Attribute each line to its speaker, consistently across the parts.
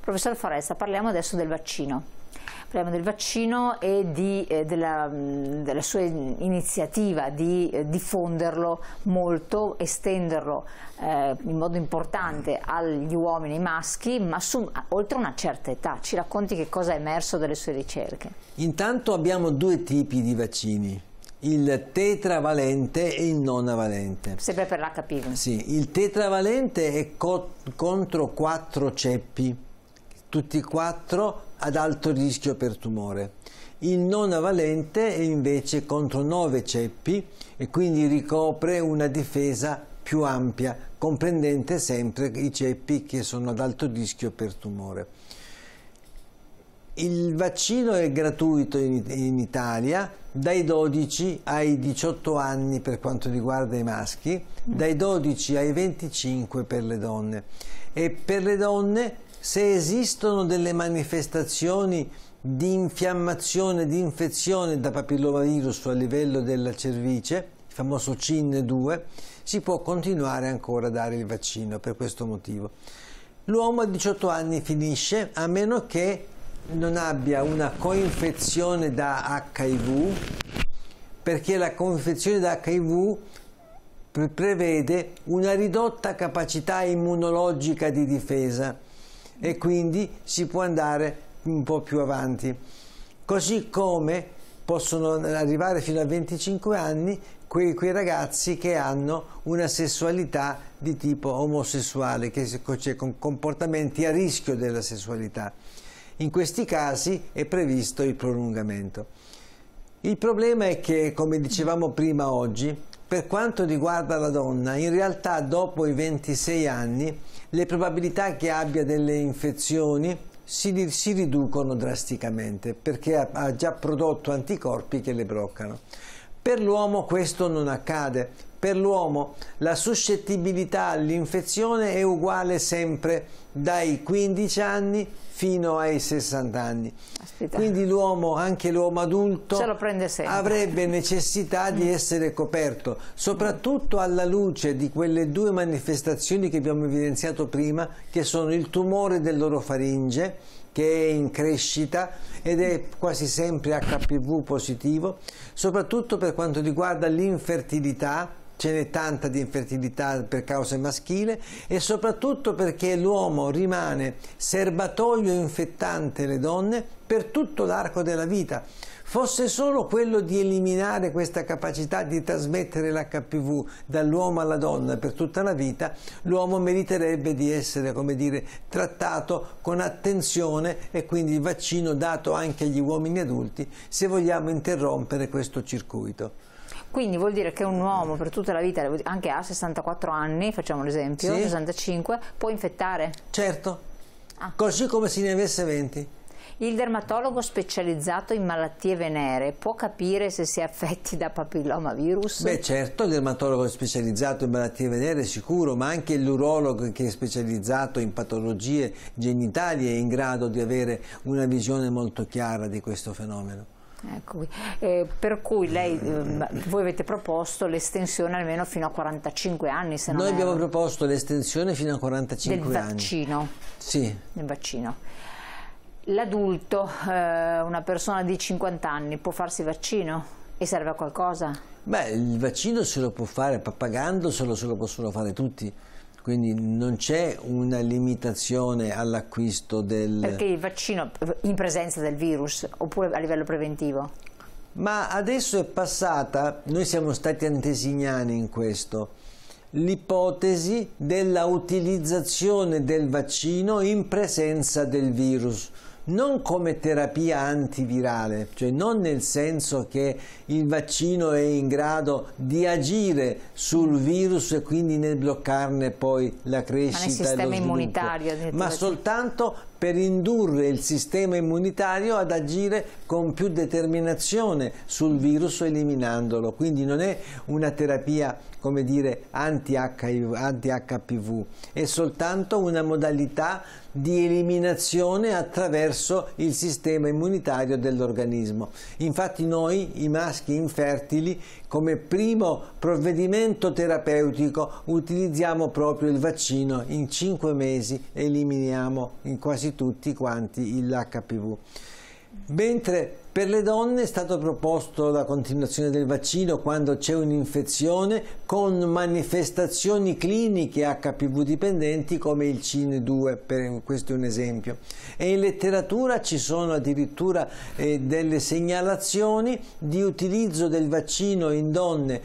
Speaker 1: Professor Foresta, parliamo adesso del vaccino. Parliamo del vaccino e di, eh, della, mm, della, sua iniziativa di eh, diffonderlo molto, estenderlo eh, in modo importante agli uomini maschi, ma su, oltre una certa età. Ci racconti che cosa è emerso dalle sue ricerche? Intanto
Speaker 2: abbiamo due tipi di vaccini, il tetravalente e il nonavalente.
Speaker 1: Sempre per l'HPV.
Speaker 2: Sì, il tetravalente è co contro quattro ceppi tutti e quattro ad alto rischio per tumore. Il non avalente è invece contro 9 ceppi e quindi ricopre una difesa più ampia, comprendente sempre i ceppi che sono ad alto rischio per tumore. Il vaccino è gratuito in, in Italia dai 12 ai 18 anni per quanto riguarda i maschi, dai 12 ai 25 per le donne e per le donne se esistono delle manifestazioni di infiammazione, di infezione da papillomavirus a livello della cervice, il famoso CIN2, si può continuare ancora a dare il vaccino per questo motivo. L'uomo a 18 anni finisce a meno che non abbia una coinfezione da HIV, perché la coinfezione da HIV prevede una ridotta capacità immunologica di difesa e quindi si può andare un po' più avanti. Così come possono arrivare fino a 25 anni quei, quei ragazzi che hanno una sessualità di tipo omosessuale, che cioè, con comportamenti a rischio della sessualità. In questi casi è previsto il prolungamento. Il problema è che, come dicevamo prima oggi, per quanto riguarda la donna, in realtà dopo i 26 anni le probabilità che abbia delle infezioni si, si riducono drasticamente perché ha, ha già prodotto anticorpi che le bloccano. Per l'uomo questo non accade per l'uomo la suscettibilità all'infezione è uguale sempre dai 15 anni fino ai 60 anni. Aspetta. Quindi l'uomo, anche l'uomo adulto, avrebbe necessità di mm. essere coperto, soprattutto alla luce di quelle due manifestazioni che abbiamo evidenziato prima, che sono il tumore dell'orofaringe, che è in crescita ed è quasi sempre HPV positivo, soprattutto per quanto riguarda l'infertilità, ce n'è tanta di infertilità per cause maschile e soprattutto perché l'uomo rimane serbatoio infettante le donne per tutto l'arco della vita. Fosse solo quello di eliminare questa capacità di trasmettere l'HPV dall'uomo alla donna per tutta la vita, l'uomo meriterebbe di essere, come dire, trattato con attenzione e quindi il vaccino dato anche agli uomini adulti se vogliamo interrompere questo circuito.
Speaker 1: Quindi vuol dire che un uomo per tutta la vita, anche a 64 anni, facciamo l'esempio, sì. 65, può infettare? Certo, ah. così come se ne avesse 20. Il dermatologo specializzato in malattie venere può capire se si è affetti da papillomavirus? Beh
Speaker 2: certo, il dermatologo specializzato in malattie venere è sicuro, ma anche l'urologo che è specializzato in patologie genitali è in grado di avere una visione molto chiara di questo fenomeno.
Speaker 1: Ecco. Eh, per cui lei, eh, voi avete proposto l'estensione almeno fino a 45 anni, se Noi abbiamo erro.
Speaker 2: proposto l'estensione fino a 45 del anni. Vaccino. Sì.
Speaker 1: Del vaccino. L'adulto, eh, una persona di 50 anni, può farsi vaccino? E serve a qualcosa?
Speaker 2: Beh, il vaccino se lo può fare, pagandoselo se lo possono fare tutti quindi non c'è una limitazione all'acquisto del... Perché il
Speaker 1: vaccino in presenza del virus oppure a livello preventivo?
Speaker 2: Ma adesso è passata, noi siamo stati antesignani in questo, l'ipotesi della utilizzazione del vaccino in presenza del virus non come terapia antivirale, cioè non nel senso che il vaccino è in grado di agire sul virus e quindi nel bloccarne poi la crescita ma immunitario, ma soltanto per indurre il sistema immunitario ad agire con più determinazione sul virus eliminandolo, quindi non è una terapia come dire anti-HPV, anti è soltanto una modalità di eliminazione attraverso il sistema immunitario dell'organismo. Infatti noi, i maschi infertili, come primo provvedimento terapeutico utilizziamo proprio il vaccino. In 5 mesi eliminiamo in quasi tutti quanti l'HPV. Mentre per le donne è stata proposta la continuazione del vaccino quando c'è un'infezione con manifestazioni cliniche HPV dipendenti come il CIN2, per, questo è un esempio. E in letteratura ci sono addirittura eh, delle segnalazioni di utilizzo del vaccino in donne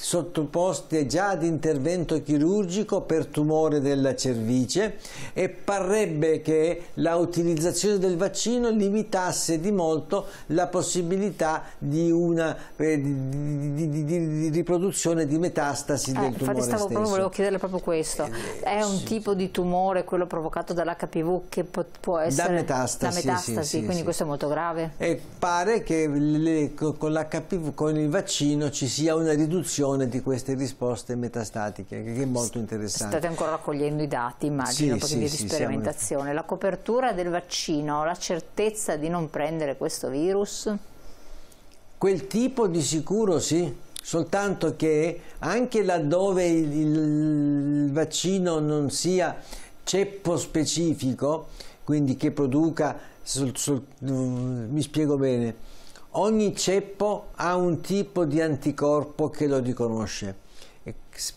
Speaker 2: sottoposte già ad intervento chirurgico per tumore della cervice e parrebbe che la utilizzazione del vaccino limitasse di molto la possibilità di una eh, di, di, di, riproduzione di metastasi eh, del tumore infatti stavo stesso. proprio, volevo
Speaker 1: chiederle proprio questo eh, è un sì. tipo di tumore quello provocato dall'HPV che può, essere da metastasi, da metastasi sì, sì, quindi questo è molto grave
Speaker 2: e pare che le, con l'HPV con il vaccino ci sia una riduzione diffusione di queste risposte metastatiche, che è molto interessante. State
Speaker 1: ancora raccogliendo i dati, immagino, sì, sì di sì, sperimentazione. Siamo... La copertura del vaccino, la certezza di non prendere questo virus?
Speaker 2: Quel tipo di sicuro sì, soltanto che anche laddove il, il vaccino non sia ceppo specifico, quindi che produca, sol, sol, mm, mi spiego bene, ogni ceppo ha un tipo di anticorpo che lo riconosce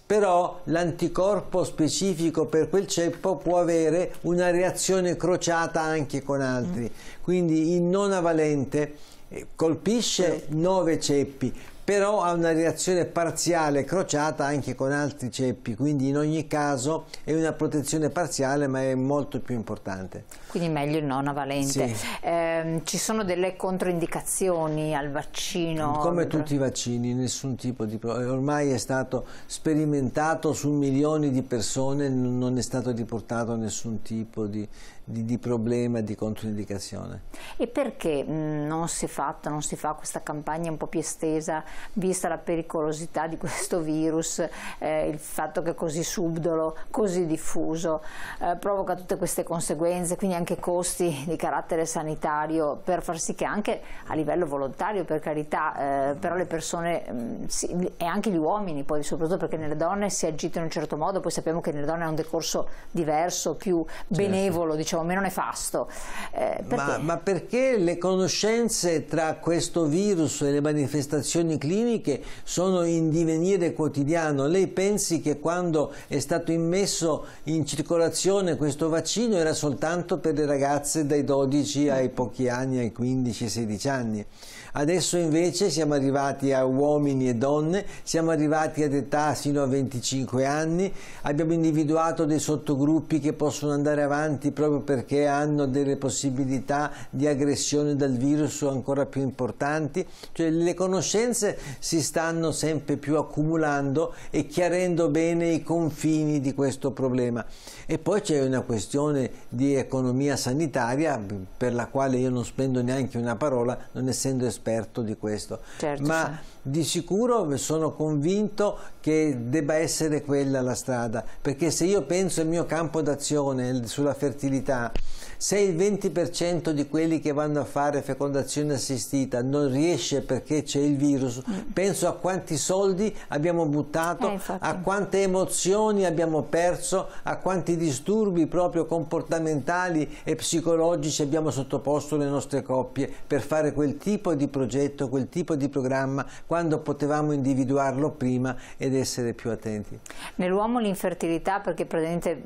Speaker 2: però l'anticorpo specifico per quel ceppo può avere una reazione crociata anche con altri mm. quindi il non avalente eh, colpisce 9 ceppi però ha una reazione parziale crociata anche con altri ceppi, quindi in ogni caso è una protezione parziale ma è molto più importante.
Speaker 1: Quindi meglio il nonavalente. Sì. Eh, ci sono delle controindicazioni al vaccino? Come tutti
Speaker 2: i vaccini, nessun tipo di... problema. ormai è stato sperimentato su milioni di persone, non è stato riportato nessun tipo di, di, di problema, di controindicazione.
Speaker 1: E perché mm, non si è fatta, non si fa questa campagna un po' più estesa vista la pericolosità di questo virus, eh, il fatto che è così subdolo, così diffuso, eh, provoca tutte queste conseguenze, quindi anche costi di carattere sanitario per far sì che anche a livello volontario, per carità, eh, però le persone mh, mm, si, e anche gli uomini, poi soprattutto perché nelle donne si agita in un certo modo, poi sappiamo che nelle donne è un decorso diverso, più certo. benevolo, certo. diciamo, meno nefasto. Eh, perché? Ma,
Speaker 2: ma perché le conoscenze tra questo virus e le manifestazioni cliniche sono in divenire quotidiano. Lei pensi che quando è stato immesso in circolazione questo vaccino era soltanto per le ragazze dai 12 ai pochi anni, ai 15-16 anni? Adesso invece siamo arrivati a uomini e donne, siamo arrivati ad età fino a 25 anni, abbiamo individuato dei sottogruppi che possono andare avanti proprio perché hanno delle possibilità di aggressione dal virus ancora più importanti, cioè le conoscenze si stanno sempre più accumulando e chiarendo bene i confini di questo problema. E poi c'è una questione di economia sanitaria per la quale io non spendo neanche una parola, non essendo esperto esperto di questo. Certo, ma di sicuro sono convinto che debba essere quella la strada, perché se io penso al mio campo d'azione sulla fertilità, se il 20% di quelli che vanno a fare fecondazione assistita non riesce perché c'è il virus, mm. penso a quanti soldi abbiamo buttato, eh, a quante emozioni abbiamo perso, a quanti disturbi proprio comportamentali e psicologici abbiamo sottoposto le nostre coppie per fare quel tipo di progetto, quel tipo di programma, quando potevamo individuarlo prima ed essere più attenti.
Speaker 1: Nell'uomo l'infertilità perché praticamente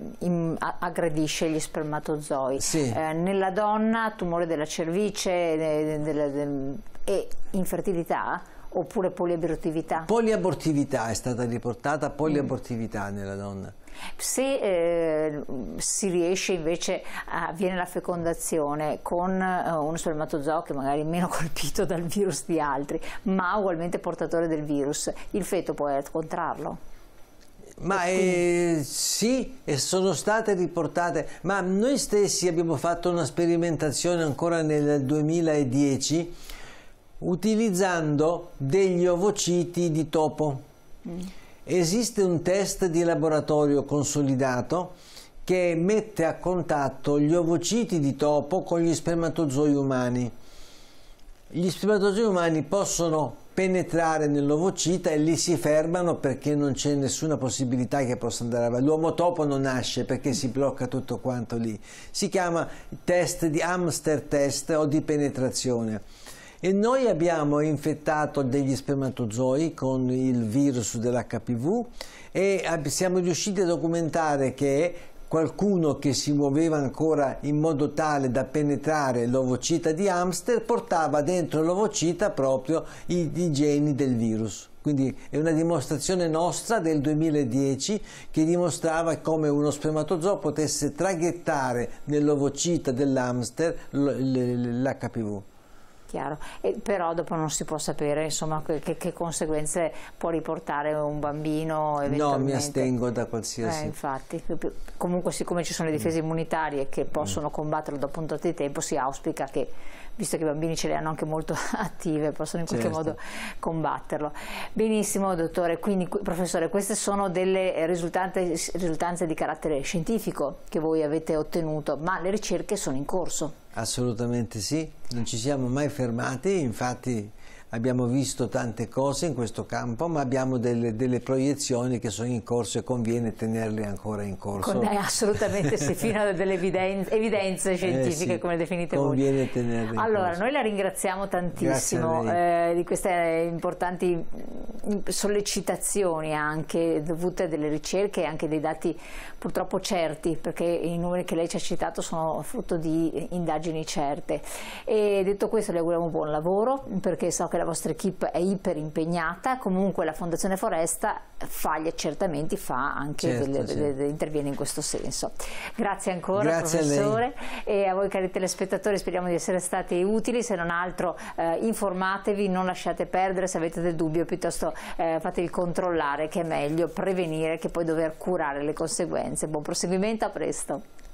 Speaker 1: aggredisce gli spermatozoi, sì. eh, nella donna tumore della cervice de, de, e infertilità? Oppure poliabortività?
Speaker 2: Poliabortività è stata riportata, poliabortività mm. nella donna.
Speaker 1: Se eh, si riesce invece, a, avviene la fecondazione con eh, uno spermatozoo che magari è meno colpito dal virus di altri, ma ugualmente portatore del virus, il feto può contrarlo?
Speaker 2: Ma eh, sì, sono state riportate, ma noi stessi abbiamo fatto una sperimentazione ancora nel 2010 utilizzando degli ovociti di topo. Mm Esiste un test di laboratorio consolidato che mette a contatto gli ovociti di topo con gli spermatozoi umani. Gli spermatozoi umani possono penetrare nell'ovocita e lì si fermano perché non c'è nessuna possibilità che possa andare avanti. L'uomo topo non nasce perché si blocca tutto quanto lì. Si chiama test di hamster test o di penetrazione. E noi abbiamo infettato degli spermatozoi con il virus dell'HPV e siamo riusciti a documentare che qualcuno che si muoveva ancora in modo tale da penetrare l'ovocita di hamster portava dentro l'ovocita proprio i, i geni del virus quindi è una dimostrazione nostra del 2010 che dimostrava come uno spermatozoo potesse traghettare nell'ovocita dell'hamster l'HPV
Speaker 1: chiaro. E, però dopo non si può sapere insomma, che, che, conseguenze può riportare un bambino No, mi astengo
Speaker 2: da qualsiasi... Eh,
Speaker 1: infatti, comunque siccome ci sono le difese mm. immunitarie che mm. possono combatterlo dopo un dato di tempo, si auspica che, visto che i bambini ce le hanno anche molto attive, possano in qualche certo. modo combatterlo. Benissimo, dottore, quindi professore, queste sono delle risultanze, risultanze di carattere scientifico che voi avete ottenuto, ma le ricerche sono in corso.
Speaker 2: Assolutamente sì, non ci siamo mai fermati, infatti abbiamo visto tante cose in questo campo, ma abbiamo delle, delle proiezioni che sono in corso e conviene tenerle ancora in corso. Con, eh, assolutamente sì, fino
Speaker 1: a delle evidenze, evidenze scientifiche eh sì, come definite conviene
Speaker 2: voi. Tenerle in allora,
Speaker 1: corso. noi la ringraziamo tantissimo eh, di queste importanti mm, sollecitazioni anche dovute a delle ricerche e anche dei dati purtroppo certi, perché i numeri che lei ci ha citato sono frutto di indagini certe. E detto questo le auguriamo buon lavoro, perché so che la la vostra equip è iper impegnata, comunque la Fondazione Foresta fa gli accertamenti, fa anche certo, delle, certo. Delle, interviene in questo senso. Grazie ancora Grazie professore a e a voi cari telespettatori speriamo di essere stati utili, se non altro eh, informatevi, non lasciate perdere se avete del dubbio, piuttosto eh, fatevi controllare che è meglio prevenire che poi dover curare le conseguenze. Buon proseguimento, a presto.